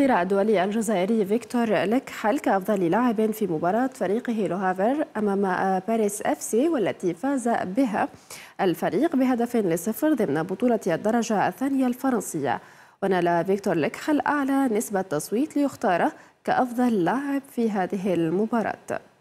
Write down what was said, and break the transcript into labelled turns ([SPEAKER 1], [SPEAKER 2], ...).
[SPEAKER 1] اختير الدولي الجزائري فيكتور لكحل كأفضل لاعب في مباراة فريقه لوهافر أمام باريس اف سي والتي فاز بها الفريق بهدف لصفر ضمن بطولة الدرجة الثانية الفرنسية ونال فيكتور لكحل أعلى نسبة تصويت ليختاره كأفضل لاعب في هذه المباراة